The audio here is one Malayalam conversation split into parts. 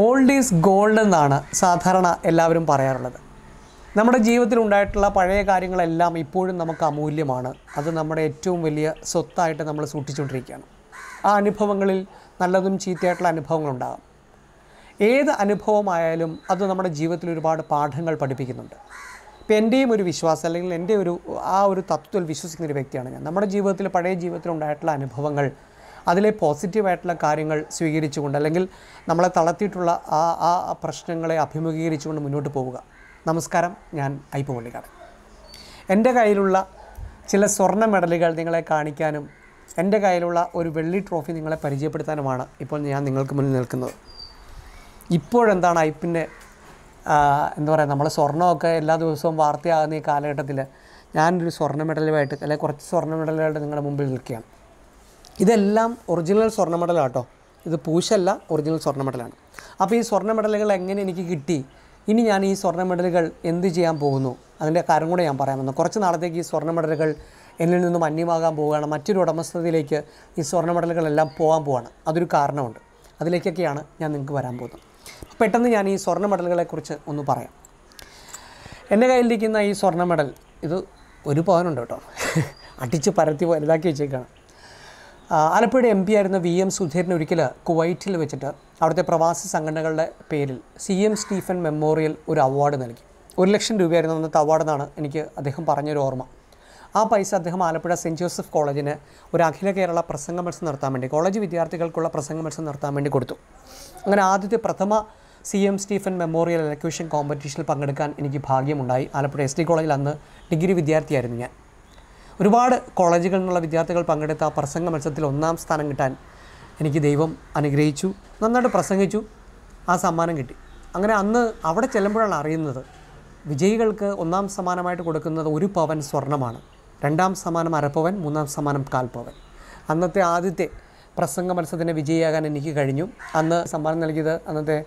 ഓൾഡ് ഈസ് ഗോൾഡ് എന്നാണ് സാധാരണ എല്ലാവരും പറയാറുള്ളത് നമ്മുടെ ജീവിതത്തിൽ ഉണ്ടായിട്ടുള്ള പഴയ കാര്യങ്ങളെല്ലാം ഇപ്പോഴും നമുക്ക് അമൂല്യമാണ് അത് നമ്മുടെ ഏറ്റവും വലിയ സ്വത്തായിട്ട് നമ്മൾ സൂക്ഷിച്ചുകൊണ്ടിരിക്കുകയാണ് ആ അനുഭവങ്ങളിൽ നല്ലതും ചീത്തയായിട്ടുള്ള അനുഭവങ്ങളുണ്ടാകാം ഏത് അനുഭവമായാലും അത് നമ്മുടെ ജീവിതത്തിൽ ഒരുപാട് പാഠങ്ങൾ പഠിപ്പിക്കുന്നുണ്ട് ഇപ്പോൾ എൻ്റെയും ഒരു വിശ്വാസം അല്ലെങ്കിൽ എൻ്റെ ഒരു ആ ഒരു തത്വത്തിൽ വിശ്വസിക്കുന്ന ഒരു വ്യക്തിയാണ് ഞാൻ നമ്മുടെ ജീവിതത്തിൽ പഴയ ജീവിതത്തിൽ ഉണ്ടായിട്ടുള്ള അനുഭവങ്ങൾ അതിലെ പോസിറ്റീവായിട്ടുള്ള കാര്യങ്ങൾ സ്വീകരിച്ചുകൊണ്ട് അല്ലെങ്കിൽ നമ്മളെ തളർത്തിയിട്ടുള്ള ആ ആ പ്രശ്നങ്ങളെ അഭിമുഖീകരിച്ചുകൊണ്ട് മുന്നോട്ട് പോവുക നമസ്കാരം ഞാൻ ഐപ്പ് പള്ളിക്കാട് എൻ്റെ കയ്യിലുള്ള ചില സ്വർണ്ണ മെഡലുകൾ നിങ്ങളെ കാണിക്കാനും എൻ്റെ കയ്യിലുള്ള ഒരു വെള്ളി ട്രോഫി നിങ്ങളെ പരിചയപ്പെടുത്താനുമാണ് ഇപ്പോൾ ഞാൻ നിങ്ങൾക്ക് മുന്നിൽ നിൽക്കുന്നത് ഇപ്പോഴെന്താണ് ഐപ്പിൻ്റെ എന്താ പറയുക നമ്മളെ സ്വർണ്ണമൊക്കെ എല്ലാ ദിവസവും വാർത്തയാകുന്ന ഈ കാലഘട്ടത്തിൽ ഞാനൊരു സ്വർണ്ണ മെഡലുമായിട്ട് അല്ലെങ്കിൽ കുറച്ച് സ്വർണ്ണ മെഡലുകളുടെ നിങ്ങളുടെ മുമ്പിൽ നിൽക്കുകയാണ് ഇതെല്ലാം ഒറിജിനൽ സ്വർണ്ണ മെഡലാട്ടോ ഇത് പൂശല്ല ഒറിജിനൽ സ്വർണ്ണ മെഡലാണ് അപ്പോൾ ഈ സ്വർണ്ണ മെഡലുകൾ എങ്ങനെ എനിക്ക് കിട്ടി ഇനി ഞാൻ ഈ സ്വർണ്ണ മെഡലുകൾ എന്ത് ചെയ്യാൻ പോകുന്നു അതിൻ്റെ കാര്യം കൂടെ ഞാൻ പറയാമെന്ന് കുറച്ച് നാളത്തേക്ക് ഈ സ്വർണ്ണ മെഡലുകൾ എന്നിൽ നിന്നും അന്യമാകാൻ പോവുകയാണ് മറ്റൊരു ഉടമസ്ഥതയിലേക്ക് ഈ സ്വർണ്ണ മെഡലുകളെല്ലാം പോകാൻ പോവുകയാണ് അതൊരു കാരണമുണ്ട് അതിലേക്കൊക്കെയാണ് ഞാൻ നിങ്ങൾക്ക് വരാൻ പോകുന്നത് പെട്ടെന്ന് ഞാൻ ഈ സ്വർണ്ണ മെഡലുകളെക്കുറിച്ച് ഒന്ന് പറയാം എൻ്റെ കയ്യിലിരിക്കുന്ന ഈ സ്വർണ്ണ മെഡൽ ഇത് ഒരു പവനുണ്ട് കേട്ടോ അടിച്ച് പരത്തി വലുതാക്കി വെച്ചേക്കാണ് ആലപ്പുഴയുടെ എം പി ആയിരുന്ന വി എം സുധീരൻ ഒരിക്കൽ കുവൈറ്റിൽ വെച്ചിട്ട് അവിടുത്തെ പ്രവാസി സംഘടനകളുടെ പേരിൽ സി എം സ്റ്റീഫൻ മെമ്മോറിയൽ ഒരു അവാർഡ് നൽകി ഒരു ലക്ഷം രൂപയായിരുന്നു അന്നത്തെ അവാർഡ് എന്നാണ് എനിക്ക് അദ്ദേഹം പറഞ്ഞൊരു ഓർമ്മ ആ പൈസ അദ്ദേഹം ആലപ്പുഴ സെൻറ്റ് ജോസഫ് കോളേജിന് ഒരു അഖില കേരള പ്രസംഗ മത്സരം നടത്താൻ വേണ്ടി കോളേജ് വിദ്യാർത്ഥികൾക്കുള്ള പ്രസംഗ മത്സരം നടത്താൻ വേണ്ടി കൊടുത്തു അങ്ങനെ ആദ്യത്തെ പ്രഥമ C M Stephen memorial elocution കോമ്പറ്റീഷനിൽ പങ്കെടുക്കാൻ എനിക്ക് ഭാഗ്യമുണ്ടായി ആലപ്പുഴ എസ് ഡി കോളേജിൽ അന്ന് ഡിഗ്രി വിദ്യാർത്ഥിയായിരുന്നു ഞാൻ ഒരുപാട് കോളേജുകളിൽ നിന്നുള്ള വിദ്യാർത്ഥികൾ പങ്കെടുത്ത ആ പ്രസംഗ മത്സരത്തിൽ ഒന്നാം സ്ഥാനം കിട്ടാൻ എനിക്ക് ദൈവം അനുഗ്രഹിച്ചു നന്നായിട്ട് പ്രസംഗിച്ചു ആ സമ്മാനം കിട്ടി അങ്ങനെ അന്ന് അവിടെ ചെല്ലുമ്പോഴാണ് അറിയുന്നത് വിജയികൾക്ക് ഒന്നാം സമ്മാനമായിട്ട് കൊടുക്കുന്നത് ഒരു പവൻ സ്വർണ്ണമാണ് രണ്ടാം സമ്മാനം അരപ്പവൻ മൂന്നാം സമ്മാനം കാൽപ്പവൻ അന്നത്തെ ആദ്യത്തെ പ്രസംഗ മത്സരത്തിന് വിജയിയാകാൻ എനിക്ക് കഴിഞ്ഞു അന്ന് സമ്മാനം നൽകിയത് അന്നത്തെ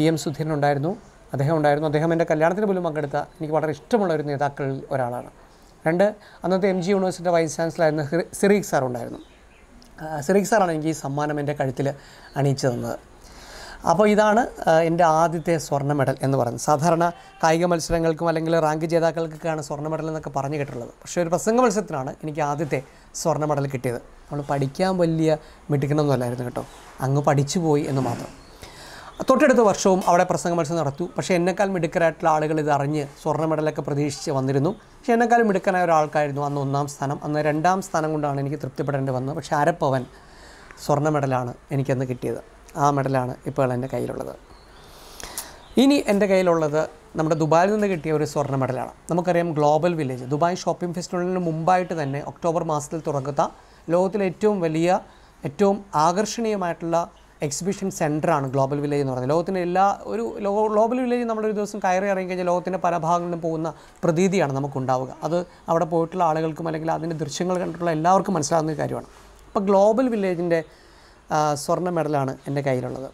വി എം ഉണ്ടായിരുന്നു അദ്ദേഹം ഉണ്ടായിരുന്നു അദ്ദേഹം എൻ്റെ കല്യാണത്തിന് പോലും പങ്കെടുത്ത എനിക്ക് വളരെ ഇഷ്ടമുള്ള ഒരു നേതാക്കളിൽ ഒരാളാണ് രണ്ട് അന്നത്തെ എം ജി യൂണിവേഴ്സിറ്റിയുടെ വൈസ് ആയിരുന്ന സിറീഖ് സാർ ഉണ്ടായിരുന്നു സിറീഖ് സാറാണ് എനിക്ക് ഈ സമ്മാനം എൻ്റെ കഴുത്തിൽ അണിയിച്ചു തന്നത് അപ്പോൾ ഇതാണ് എൻ്റെ ആദ്യത്തെ സ്വർണ്ണ മെഡൽ എന്ന് പറയുന്നത് സാധാരണ കായിക മത്സരങ്ങൾക്കും അല്ലെങ്കിൽ റാങ്ക് ജേതാക്കൾക്കൊക്കെയാണ് സ്വർണ്ണ മെഡൽ എന്നൊക്കെ പറഞ്ഞു കേട്ടിട്ടുള്ളത് പക്ഷേ ഒരു പ്രസംഗ മത്സരത്തിനാണ് എനിക്ക് ആദ്യത്തെ സ്വർണ്ണ മെഡൽ കിട്ടിയത് നമ്മൾ പഠിക്കാൻ വലിയ മിടുക്കണമെന്നല്ലായിരുന്നു കേട്ടോ അങ്ങ് പഠിച്ചു പോയി എന്ന് മാത്രം തൊട്ടടുത്ത വർഷവും അവിടെ പ്രസംഗ മത്സരം നടത്തു പക്ഷേ എന്നെക്കാൾ മിടുക്കരായിട്ടുള്ള ആളുകൾ ഇത് അറിഞ്ഞ് സ്വർണ്ണ മെഡലൊക്കെ പ്രതീക്ഷിച്ച് വന്നിരുന്നു പക്ഷേ എന്നെക്കാൾ മിടുക്കനായ ഒരാൾക്കായിരുന്നു അന്ന് ഒന്നാം സ്ഥാനം അന്ന് രണ്ടാം സ്ഥാനം കൊണ്ടാണ് എനിക്ക് തൃപ്തിപ്പെടേണ്ടി വന്നത് പക്ഷേ അരപ്പവൻ സ്വർണ്ണ മെഡലാണ് എനിക്കന്ന് കിട്ടിയത് ആ മെഡലാണ് ഇപ്പോൾ എൻ്റെ കയ്യിലുള്ളത് ഇനി എൻ്റെ കയ്യിലുള്ളത് നമ്മുടെ ദുബായിൽ നിന്ന് കിട്ടിയ ഒരു സ്വർണ്ണ മെഡലാണ് നമുക്കറിയാം ഗ്ലോബൽ വില്ലേജ് ദുബായ് ഷോപ്പിംഗ് ഫെസ്റ്റിവലിന് മുമ്പായിട്ട് തന്നെ ഒക്ടോബർ മാസത്തിൽ തുടങ്ങുന്ന ലോകത്തിലെ ഏറ്റവും വലിയ ഏറ്റവും ആകർഷണീയമായിട്ടുള്ള എക്സിബിഷൻ സെൻ്ററാണ് ഗ്ലോബൽ വില്ലേജ് എന്ന് പറയുന്നത് ലോകത്തിൻ്റെ എല്ലാ ഒരു ഗ്ലോബൽ വില്ലേജ് നമ്മളൊരു ദിവസം കയറി ഇറങ്ങി കഴിഞ്ഞാൽ ലോകത്തിൻ്റെ പല ഭാഗങ്ങളിലും പോകുന്ന പ്രതീതിയാണ് നമുക്കുണ്ടാവുക അത് അവിടെ പോയിട്ടുള്ള ആളുകൾക്കും അല്ലെങ്കിൽ അതിൻ്റെ ദൃശ്യങ്ങൾ കണ്ടിട്ടുള്ള എല്ലാവർക്കും മനസ്സിലാകുന്ന ഒരു കാര്യമാണ് അപ്പോൾ ഗ്ലോബൽ വില്ലേജിൻ്റെ സ്വർണ്ണ മെഡലാണ് എൻ്റെ കയ്യിലുള്ളത്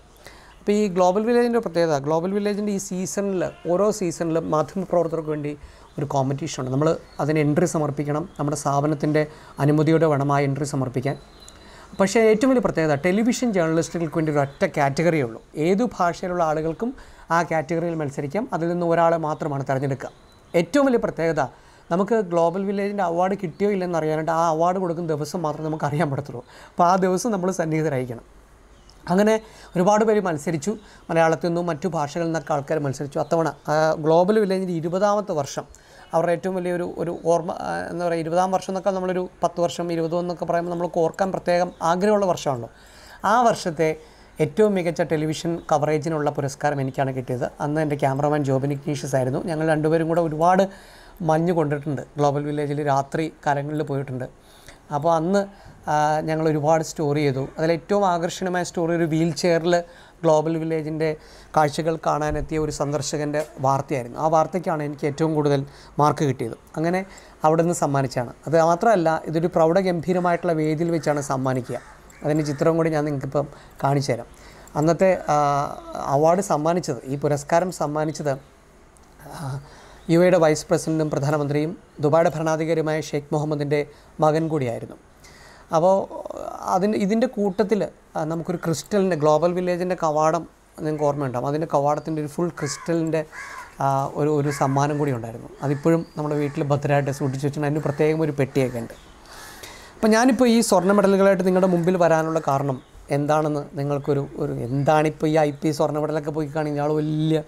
അപ്പോൾ ഈ ഗ്ലോബൽ വില്ലേജിൻ്റെ പ്രത്യേകത ഗ്ലോബൽ വില്ലേജിൻ്റെ ഈ സീസണിൽ ഓരോ സീസണിലും മാധ്യമപ്രവർത്തകർക്ക് വേണ്ടി ഒരു കോമ്പറ്റീഷൻ ഉണ്ട് നമ്മൾ അതിന് എൻട്രി സമർപ്പിക്കണം നമ്മുടെ സ്ഥാപനത്തിൻ്റെ അനുമതിയോടെ വേണം ആ എൻട്രി സമർപ്പിക്കാൻ പക്ഷേ ഏറ്റവും വലിയ പ്രത്യേകത ടെലിവിഷൻ ജേർണലിസ്റ്റുകൾക്ക് വേണ്ടി ഒരു ഒറ്റ കാറ്റഗറിയേ ഉള്ളൂ ഏത് ഭാഷയിലുള്ള ആളുകൾക്കും ആ കാറ്റഗറിയിൽ മത്സരിക്കാം അതിൽ നിന്ന് ഒരാളെ മാത്രമാണ് തിരഞ്ഞെടുക്കുക ഏറ്റവും വലിയ പ്രത്യേകത നമുക്ക് ഗ്ലോബൽ വില്ലേജിൻ്റെ അവാർഡ് കിട്ടിയോ ഇല്ലെന്ന് അറിയാനായിട്ട് ആ അവാർഡ് കൊടുക്കുന്ന ദിവസം മാത്രമേ നമുക്ക് അറിയാൻ പറ്റത്തുള്ളൂ അപ്പോൾ ആ ദിവസം നമ്മൾ സന്നിഹിതരായിരിക്കണം അങ്ങനെ ഒരുപാട് പേര് മത്സരിച്ചു മലയാളത്തിൽ നിന്നും മറ്റു ഭാഷകളിൽ നിന്നൊക്കെ ആൾക്കാർ മത്സരിച്ചു അത്തവണ ഗ്ലോബൽ വില്ലേജിൻ്റെ ഇരുപതാമത്തെ വർഷം അവരുടെ ഏറ്റവും വലിയൊരു ഒരു ഓർമ്മ എന്താ പറയുക ഇരുപതാം വർഷം എന്നൊക്കെ നമ്മളൊരു പത്ത് വർഷം ഇരുപതോ എന്നൊക്കെ പറയുമ്പോൾ നമ്മൾ ഓർക്കാൻ പ്രത്യേകം ആഗ്രഹമുള്ള വർഷമാണല്ലോ ആ വർഷത്തെ ഏറ്റവും മികച്ച ടെലിവിഷൻ കവറേജിനുള്ള പുരസ്കാരം എനിക്കാണ് കിട്ടിയത് അന്ന് എൻ്റെ ക്യാമറമാൻ ജോബിൻ ഇഗ്നീഷ്യസ് ആയിരുന്നു ഞങ്ങൾ രണ്ടുപേരും കൂടെ ഒരുപാട് മഞ്ഞ് കൊണ്ടിട്ടുണ്ട് ഗ്ലോബൽ വില്ലേജിൽ രാത്രി കാലങ്ങളിൽ പോയിട്ടുണ്ട് അപ്പോൾ അന്ന് ഞങ്ങൾ ഒരുപാട് സ്റ്റോറി ചെയ്തു അതിലേറ്റവും ആകർഷണമായ സ്റ്റോറി ഒരു വീൽ ചെയറിൽ ഗ്ലോബൽ വില്ലേജിൻ്റെ കാഴ്ചകൾ കാണാനെത്തിയ ഒരു സന്ദർശകൻ്റെ വാർത്തയായിരുന്നു ആ വാർത്തയ്ക്കാണ് എനിക്ക് ഏറ്റവും കൂടുതൽ മാർക്ക് കിട്ടിയത് അങ്ങനെ അവിടെ നിന്ന് സമ്മാനിച്ചാണ് അത് മാത്രമല്ല ഇതൊരു പ്രൗഢഗംഭീരമായിട്ടുള്ള വേദിയിൽ വെച്ചാണ് സമ്മാനിക്കുക അതിൻ്റെ ചിത്രം കൂടി ഞാൻ നിങ്ങൾക്കിപ്പം കാണിച്ചു തരാം അന്നത്തെ അവാർഡ് സമ്മാനിച്ചത് ഈ പുരസ്കാരം സമ്മാനിച്ചത് യു എയുടെ വൈസ് പ്രസിഡന്റും പ്രധാനമന്ത്രിയും ദുബായുടെ ഭരണാധികാരിയുമായ ഷെയ്ഖ് മുഹമ്മദിൻ്റെ മകൻ കൂടിയായിരുന്നു അപ്പോൾ അതിന് ഇതിൻ്റെ കൂട്ടത്തിൽ നമുക്കൊരു ക്രിസ്റ്റലിൻ്റെ ഗ്ലോബൽ വില്ലേജിൻ്റെ കവാടം നിങ്ങൾക്ക് ഓർമ്മയുണ്ടാകും അതിൻ്റെ കവാടത്തിൻ്റെ ഒരു ഫുൾ ക്രിസ്റ്റലിൻ്റെ ഒരു ഒരു സമ്മാനം കൂടി ഉണ്ടായിരുന്നു അതിപ്പോഴും നമ്മുടെ വീട്ടിൽ ഭദ്രമായിട്ട് സൂക്ഷിച്ച് വെച്ചാൽ അതിന് പ്രത്യേകം ഒരു പെട്ടിയൊക്കെ ഉണ്ട് അപ്പോൾ ഞാനിപ്പോൾ ഈ സ്വർണ്ണ മെഡലുകളായിട്ട് നിങ്ങളുടെ മുമ്പിൽ വരാനുള്ള കാരണം എന്താണെന്ന് നിങ്ങൾക്കൊരു ഒരു എന്താണിപ്പോൾ ഈ ഐ പി സ്വർണ്ണ മെഡലൊക്കെ പോയി കാണുക വലിയ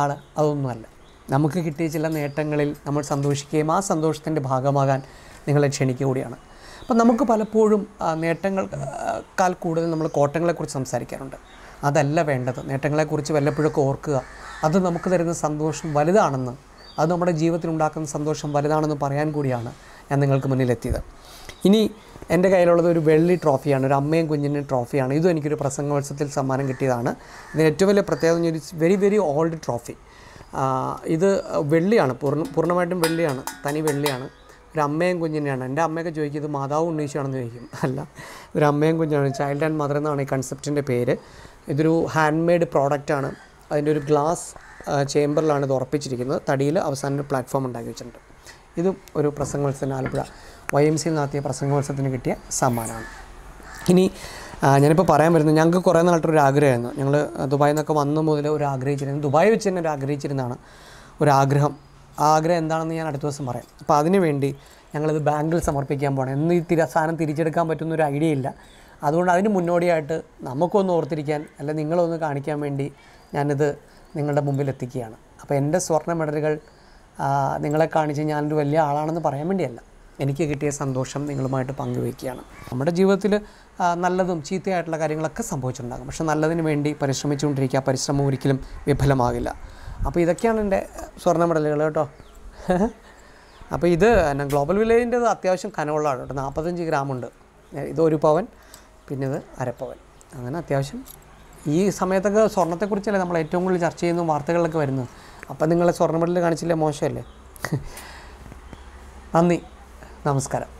ആൾ അതൊന്നുമല്ല നമുക്ക് കിട്ടിയ ചില നേട്ടങ്ങളിൽ നമ്മൾ സന്തോഷിക്കുകയും ആ സന്തോഷത്തിൻ്റെ ഭാഗമാകാൻ നിങ്ങളെ ക്ഷണിക്കുകൂടിയാണ് അപ്പം നമുക്ക് പലപ്പോഴും നേട്ടങ്ങൾക്കാൽ കൂടുതൽ നമ്മൾ കോട്ടങ്ങളെക്കുറിച്ച് സംസാരിക്കാറുണ്ട് അതല്ല വേണ്ടത് നേട്ടങ്ങളെക്കുറിച്ച് വല്ലപ്പോഴൊക്കെ ഓർക്കുക അത് നമുക്ക് തരുന്ന സന്തോഷം വലുതാണെന്ന് അത് നമ്മുടെ ജീവിതത്തിൽ ഉണ്ടാക്കുന്ന സന്തോഷം വലുതാണെന്ന് പറയാൻ കൂടിയാണ് ഞാൻ നിങ്ങൾക്ക് മുന്നിലെത്തിയത് ഇനി എൻ്റെ കയ്യിലുള്ളത് ഒരു വെള്ളി ട്രോഫിയാണ് ഒരു അമ്മയും കുഞ്ഞിൻ്റെ ട്രോഫിയാണ് ഇതും എനിക്കൊരു പ്രസംഗോത്സവത്തിൽ സമ്മാനം കിട്ടിയതാണ് ഇതിന് ഏറ്റവും വലിയ പ്രത്യേകത ഒരു വെരി വെരി ഓൾഡ് ട്രോഫി ഇത് വെള്ളിയാണ് പൂർണ്ണ പൂർണ്ണമായിട്ടും വെള്ളിയാണ് തനി വെള്ളിയാണ് ഒരു അമ്മയും കുഞ്ഞിനെയാണ് എൻ്റെ അമ്മയൊക്കെ ചോദിക്കും ഇത് മാതാവ് ഉണ്ണീശാണെന്ന് ചോദിക്കും അല്ല ഒരു അമ്മയും കുഞ്ഞാണ് ചൈൽഡ് ആൻഡ് മദർ എന്നാണ് ഈ കൺസെപ്റ്റിൻ്റെ പേര് ഇതൊരു ഹാൻഡ് മെയ്ഡ് പ്രോഡക്റ്റാണ് അതിൻ്റെ ഒരു ഗ്ലാസ് ചേമ്പറിലാണ് ഇത് ഉറപ്പിച്ചിരിക്കുന്നത് തടിയിൽ അവസാനം ഒരു പ്ലാറ്റ്ഫോം ഉണ്ടാക്കി വെച്ചിട്ടുണ്ട് ഇത് ഒരു പ്രസംഗോത്സവം ആലപ്പുഴ വൈ എം സിയിൽ നടത്തിയ പ്രസംഗോത്സവത്തിന് കിട്ടിയ സമ്മാനമാണ് ഇനി ഞാനിപ്പോൾ പറയാൻ വരുന്നത് ഞങ്ങൾക്ക് കുറേ നാളായിട്ട് ഒരു ആഗ്രഹമായിരുന്നു ഞങ്ങൾ ദുബായിൽ നിന്നൊക്കെ വന്ന മുതൽ ഒരു ആഗ്രഹിച്ചിരുന്നു ദുബായ് വെച്ച് തന്നെ ഒരു ആഗ്രഹിച്ചിരുന്നതാണ് ഒരു ആഗ്രഹം ആ ആഗ്രഹം എന്താണെന്ന് ഞാൻ അടുത്ത ദിവസം പറയാം അപ്പോൾ അതിനുവേണ്ടി ഞങ്ങളിത് ബാങ്കിൽ സമർപ്പിക്കാൻ പോകണം എന്ന് ഈ സാധനം തിരിച്ചെടുക്കാൻ പറ്റുന്ന ഒരു ഐഡിയ ഇല്ല അതുകൊണ്ട് അതിന് മുന്നോടിയായിട്ട് നമുക്കൊന്ന് ഓർത്തിരിക്കാൻ അല്ലെങ്കിൽ നിങ്ങളൊന്ന് കാണിക്കാൻ വേണ്ടി ഞാനിത് നിങ്ങളുടെ മുമ്പിൽ എത്തിക്കുകയാണ് അപ്പോൾ എൻ്റെ സ്വർണ്ണ മെഡലുകൾ നിങ്ങളെ കാണിച്ച് ഞാനൊരു വലിയ ആളാണെന്ന് പറയാൻ വേണ്ടിയല്ല എനിക്ക് കിട്ടിയ സന്തോഷം നിങ്ങളുമായിട്ട് പങ്കുവയ്ക്കുകയാണ് നമ്മുടെ ജീവിതത്തിൽ നല്ലതും ചീത്തയായിട്ടുള്ള കാര്യങ്ങളൊക്കെ സംഭവിച്ചിട്ടുണ്ടാകും പക്ഷെ നല്ലതിന് വേണ്ടി പരിശ്രമിച്ചുകൊണ്ടിരിക്കുക പരിശ്രമം ഒരിക്കലും വിഫലമാകില്ല അപ്പോൾ ഇതൊക്കെയാണ് എൻ്റെ സ്വർണ്ണ മെഡലുകൾ കേട്ടോ അപ്പോൾ ഇത് എന്നെ ഗ്ലോബൽ വില്ലേജിൻ്റെ അത്യാവശ്യം കനമുള്ളതാണ് കേട്ടോ നാൽപ്പത്തഞ്ച് ഗ്രാമുണ്ട് ഇത് ഒരു പവൻ പിന്നെ ഇത് അരപ്പവൻ അങ്ങനെ അത്യാവശ്യം ഈ സമയത്തൊക്കെ സ്വർണ്ണത്തെക്കുറിച്ചല്ലേ നമ്മൾ ഏറ്റവും കൂടുതൽ ചർച്ച ചെയ്യുന്ന വാർത്തകളിലൊക്കെ വരുന്നത് അപ്പം നിങ്ങളെ സ്വർണ്ണ മെഡൽ കാണിച്ചില്ലേ മോശമല്ലേ നന്ദി നമസ്കാരം